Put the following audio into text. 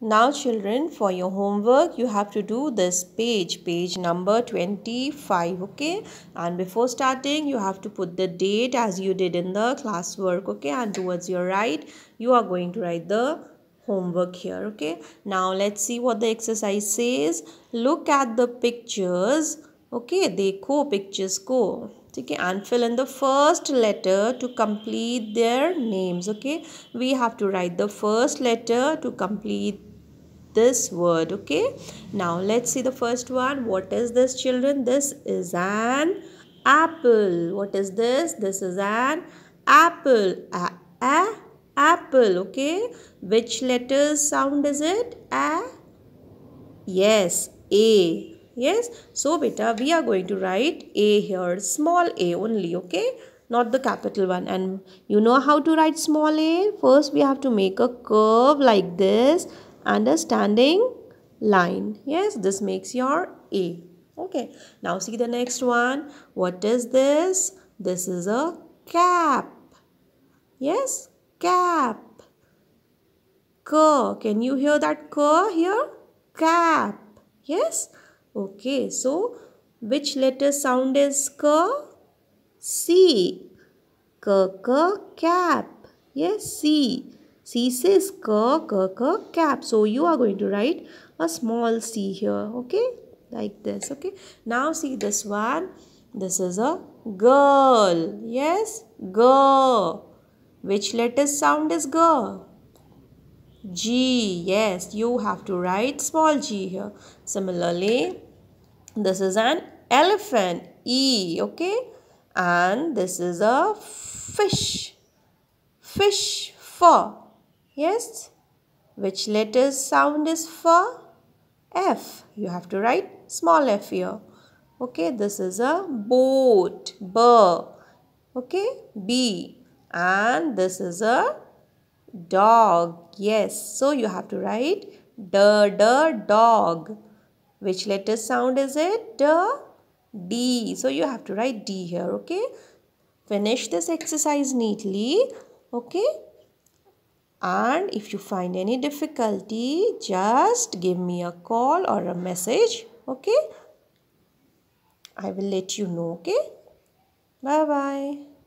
Now children for your homework you have to do this page page number 25 okay and before starting you have to put the date as you did in the classwork okay and towards your right you are going to write the homework here okay now let's see what the exercise says look at the pictures okay dekho pictures ko okay and fill in the first letter to complete their names okay we have to write the first letter to complete this word okay now let's see the first one what is this children this is an apple what is this this is an apple a, a apple okay which letter sound is it a yes a yes so beta we are going to write a here small a only okay not the capital one and you know how to write small a first we have to make a curve like this and a standing line. Yes, this makes your A. Okay, now see the next one. What is this? This is a cap. Yes, cap. K. Can you hear that K here? Cap. Yes? Okay, so which letter sound is K? C. K, K, cap. Yes, C. C says k, k, k, cap. So you are going to write a small c here. Okay. Like this. Okay. Now see this one. This is a girl. Yes. Girl. Which letter sound is girl? G. Yes. You have to write small g here. Similarly, this is an elephant. E. Okay. And this is a fish. Fish. F. Yes. Which letter sound is for? F. You have to write small f here. Okay, this is a boat. B. Okay, B. And this is a dog. Yes. So you have to write d d dog. Which letter sound is it? D. D. So you have to write D here. Okay. Finish this exercise neatly. Okay. And if you find any difficulty, just give me a call or a message. Okay? I will let you know. Okay? Bye-bye.